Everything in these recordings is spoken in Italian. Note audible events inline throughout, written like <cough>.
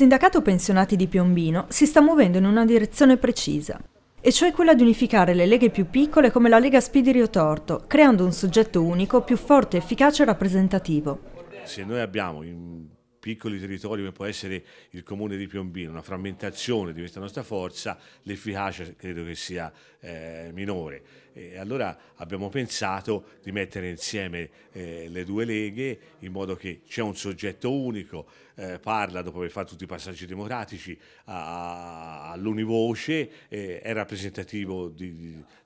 sindacato pensionati di Piombino si sta muovendo in una direzione precisa, e cioè quella di unificare le leghe più piccole come la Lega Spidirio Torto, creando un soggetto unico più forte, efficace e rappresentativo. Se noi abbiamo in piccoli territori come può essere il comune di Piombino, una frammentazione di questa nostra forza, l'efficacia credo che sia eh, minore. E allora abbiamo pensato di mettere insieme eh, le due leghe in modo che c'è un soggetto unico, eh, parla dopo aver fatto tutti i passaggi democratici a, all'univoce, eh, è rappresentativo di,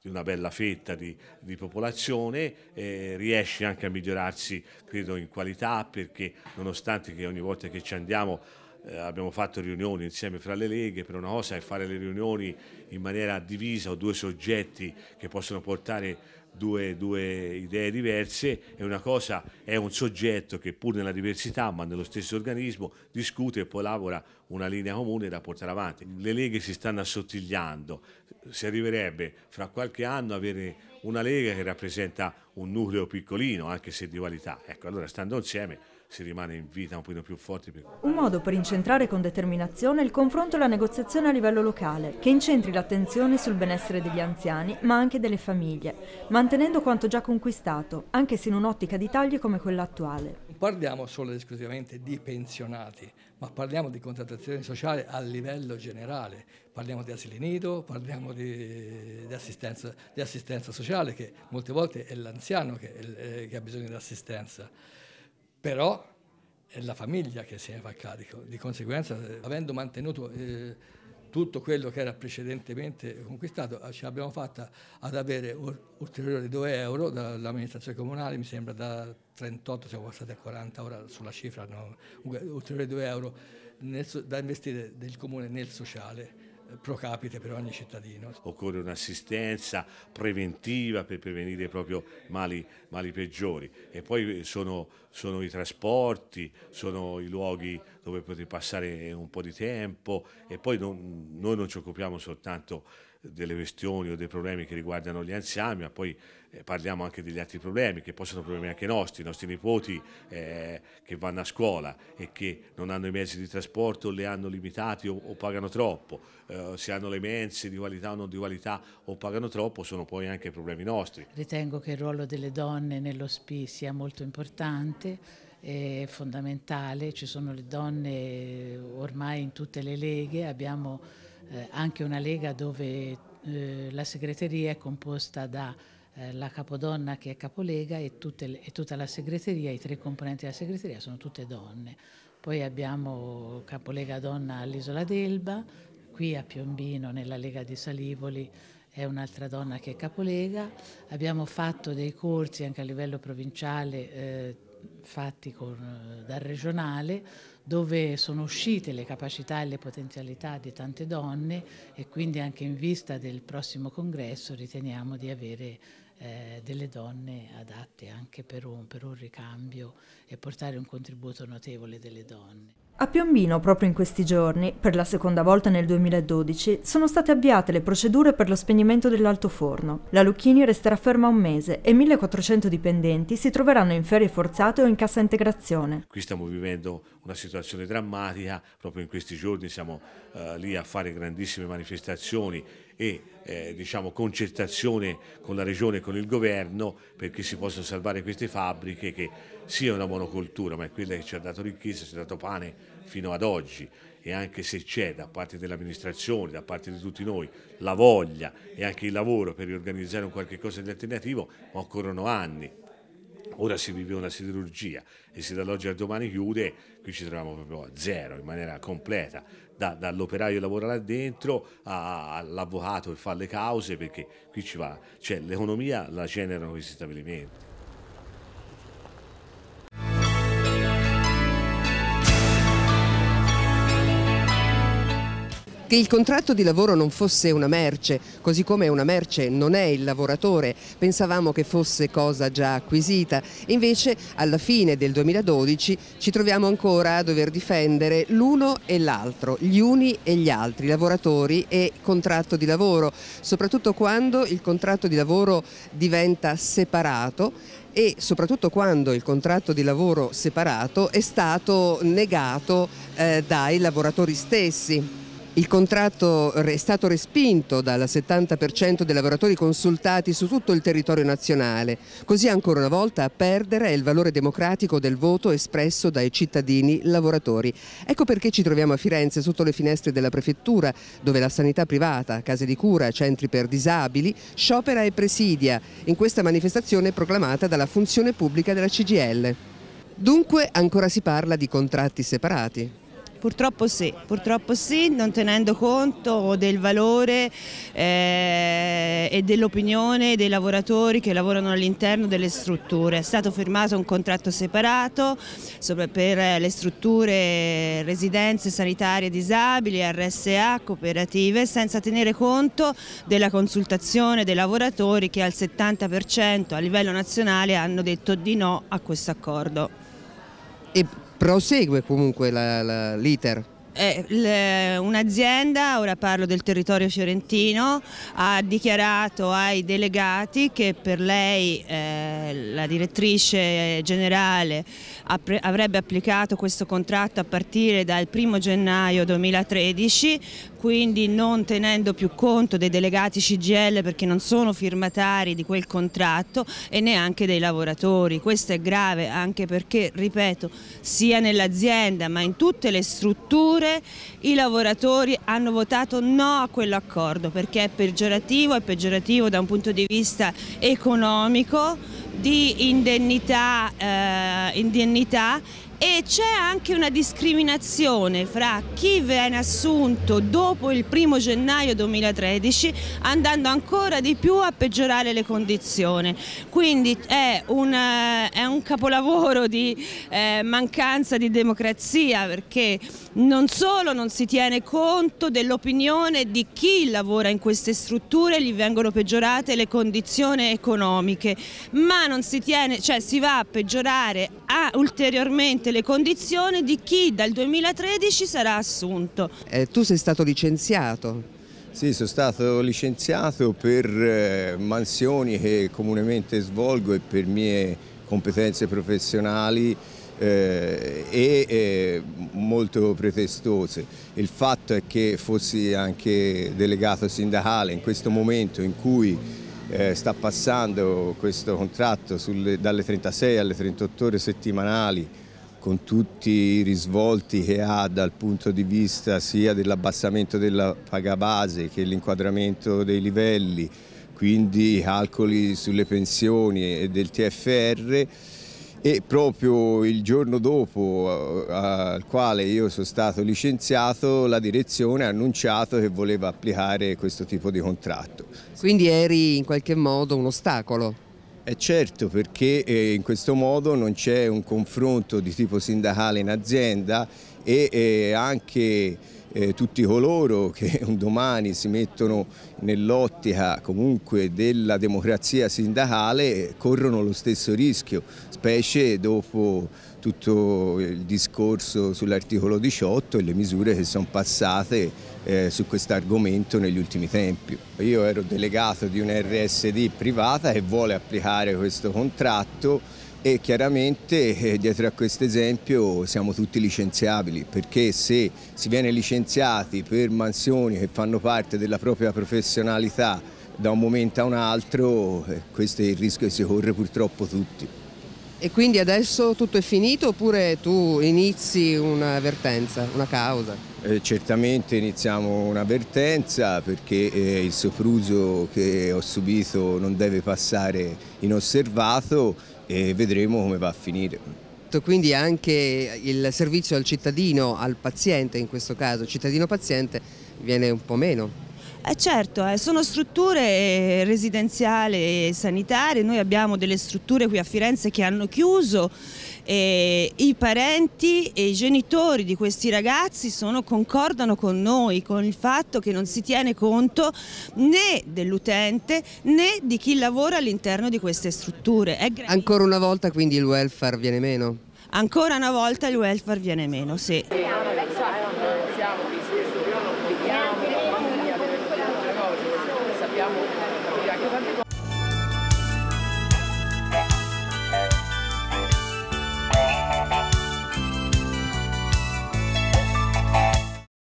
di, una bella fetta di, di popolazione, eh, riesce anche a migliorarsi credo in qualità perché nonostante che ogni volta che ci andiamo eh, abbiamo fatto riunioni insieme fra le leghe, per una cosa è fare le riunioni in maniera divisa o due soggetti che possono portare Due, due, idee diverse e una cosa è un soggetto che pur nella diversità ma nello stesso organismo discute e poi lavora una linea comune da portare avanti. Le leghe si stanno assottigliando, si arriverebbe fra qualche anno a avere una lega che rappresenta un nucleo piccolino anche se di qualità. Ecco, allora stando insieme si rimane in vita un pochino più forti. Un modo per incentrare con determinazione il confronto e la negoziazione a livello locale, che incentri l'attenzione sul benessere degli anziani, ma anche delle famiglie, mantenendo quanto già conquistato, anche se in un'ottica di tagli come quella attuale. Non parliamo solo ed esclusivamente di pensionati, ma parliamo di contrattazione sociale a livello generale, parliamo di asili nido, parliamo di, di, assistenza, di assistenza, sociale, che molte volte è l'anziano che, eh, che ha bisogno di assistenza però è la famiglia che se ne fa carico, di conseguenza eh, avendo mantenuto eh, tutto quello che era precedentemente conquistato, eh, ce l'abbiamo fatta ad avere ulteriori 2 euro dall'amministrazione comunale, mi sembra da 38 siamo passati a 40, ora sulla cifra, no? ulteriori 2 euro nel, da investire del comune nel sociale pro capite per ogni cittadino. Occorre un'assistenza preventiva per prevenire proprio mali, mali peggiori e poi eh, sono, sono i trasporti, sono i luoghi dove poter passare un po' di tempo e poi non, noi non ci occupiamo soltanto delle questioni o dei problemi che riguardano gli anziani, ma poi eh, parliamo anche degli altri problemi che possono problemi anche nostri, i nostri nipoti eh, che vanno a scuola e che non hanno i mezzi di trasporto, li hanno limitati o, o pagano troppo, eh, se hanno le mense di qualità o non di qualità o pagano troppo, sono poi anche problemi nostri. Ritengo che il ruolo delle donne nell'OSPI sia molto importante è fondamentale, ci sono le donne ormai in tutte le leghe, abbiamo eh, anche una lega dove eh, la segreteria è composta da eh, la capodonna che è capolega e, le, e tutta la segreteria, i tre componenti della segreteria sono tutte donne. Poi abbiamo capolega donna all'isola d'Elba, qui a Piombino nella Lega di Salivoli è un'altra donna che è capolega. Abbiamo fatto dei corsi anche a livello provinciale eh, fatti con, eh, dal regionale dove sono uscite le capacità e le potenzialità di tante donne e quindi anche in vista del prossimo congresso riteniamo di avere eh, delle donne adatte anche per un, per un ricambio e portare un contributo notevole delle donne. A Piombino, proprio in questi giorni, per la seconda volta nel 2012, sono state avviate le procedure per lo spegnimento dell'alto forno. La Lucchini resterà ferma un mese e 1400 dipendenti si troveranno in ferie forzate o in cassa integrazione. Qui stiamo vivendo una situazione drammatica, proprio in questi giorni siamo eh, lì a fare grandissime manifestazioni e eh, diciamo, concertazione con la regione e con il governo perché si possano salvare queste fabbriche che sia una monocoltura, ma è quella che ci ha dato ricchezza, ci ha dato pane fino ad oggi e anche se c'è da parte dell'amministrazione, da parte di tutti noi, la voglia e anche il lavoro per riorganizzare un qualche cosa di alternativo, ma occorrono anni, Ora si vive una siderurgia e se dall'oggi al domani chiude, qui ci troviamo proprio a zero in maniera completa, da, dall'operaio che lavora là dentro all'avvocato che fa le cause, perché qui ci va, cioè l'economia la generano questi stabilimenti. che il contratto di lavoro non fosse una merce, così come una merce non è il lavoratore, pensavamo che fosse cosa già acquisita, invece alla fine del 2012 ci troviamo ancora a dover difendere l'uno e l'altro, gli uni e gli altri, lavoratori e contratto di lavoro, soprattutto quando il contratto di lavoro diventa separato e soprattutto quando il contratto di lavoro separato è stato negato eh, dai lavoratori stessi. Il contratto è stato respinto dal 70% dei lavoratori consultati su tutto il territorio nazionale, così ancora una volta a perdere è il valore democratico del voto espresso dai cittadini lavoratori. Ecco perché ci troviamo a Firenze sotto le finestre della prefettura, dove la sanità privata, case di cura, centri per disabili, sciopera e presidia in questa manifestazione proclamata dalla funzione pubblica della CGL. Dunque ancora si parla di contratti separati. Purtroppo sì, purtroppo sì, non tenendo conto del valore eh, e dell'opinione dei lavoratori che lavorano all'interno delle strutture. È stato firmato un contratto separato per eh, le strutture residenze sanitarie disabili, RSA, cooperative, senza tenere conto della consultazione dei lavoratori che al 70% a livello nazionale hanno detto di no a questo accordo. E prosegue comunque l'iter. Eh, un'azienda, ora parlo del territorio fiorentino, ha dichiarato ai delegati che per lei eh, la direttrice generale avrebbe applicato questo contratto a partire dal 1 gennaio 2013 quindi non tenendo più conto dei delegati CGL perché non sono firmatari di quel contratto e neanche dei lavoratori. Questo è grave anche perché, ripeto, sia nell'azienda ma in tutte le strutture i lavoratori hanno votato no a quell'accordo perché è peggiorativo, è peggiorativo da un punto di vista economico di indennità, eh, indennità e c'è anche una discriminazione fra chi viene assunto dopo il primo gennaio 2013 andando ancora di più a peggiorare le condizioni. Quindi è un, eh, è un capolavoro di eh, mancanza di democrazia perché non solo non si tiene conto dell'opinione di chi lavora in queste strutture, gli vengono peggiorate le condizioni economiche, ma non si tiene, cioè si va a peggiorare a ulteriormente le condizioni di chi dal 2013 sarà assunto. Eh, tu sei stato licenziato. Sì, sono stato licenziato per eh, mansioni che comunemente svolgo e per mie competenze professionali eh, e eh, molto pretestose. Il fatto è che fossi anche delegato sindacale in questo momento in cui eh, sta passando questo contratto sulle, dalle 36 alle 38 ore settimanali con tutti i risvolti che ha dal punto di vista sia dell'abbassamento della paga base che l'inquadramento dei livelli, quindi calcoli sulle pensioni e del TFR e proprio il giorno dopo eh, al quale io sono stato licenziato la direzione ha annunciato che voleva applicare questo tipo di contratto. Quindi eri in qualche modo un ostacolo? Eh certo, perché eh, in questo modo non c'è un confronto di tipo sindacale in azienda e eh, anche eh, tutti coloro che <laughs> un domani si mettono nell'ottica comunque della democrazia sindacale corrono lo stesso rischio, specie dopo tutto il discorso sull'articolo 18 e le misure che sono passate eh, su questo argomento negli ultimi tempi. Io ero delegato di un RSD privata che vuole applicare questo contratto e chiaramente eh, dietro a questo esempio siamo tutti licenziabili perché se si viene licenziati per mansioni che fanno parte della propria professionalità da un momento a un altro eh, questo è il rischio che si corre purtroppo tutti. E quindi adesso tutto è finito oppure tu inizi una vertenza, una causa? Eh, certamente iniziamo una vertenza perché eh, il sopruso che ho subito non deve passare inosservato e vedremo come va a finire. Quindi anche il servizio al cittadino, al paziente in questo caso, cittadino-paziente, viene un po' meno. Eh certo, eh, sono strutture eh, residenziali e sanitarie, noi abbiamo delle strutture qui a Firenze che hanno chiuso e i parenti e i genitori di questi ragazzi sono, concordano con noi, con il fatto che non si tiene conto né dell'utente né di chi lavora all'interno di queste strutture. Ancora una volta quindi il welfare viene meno? Ancora una volta il welfare viene meno, sì.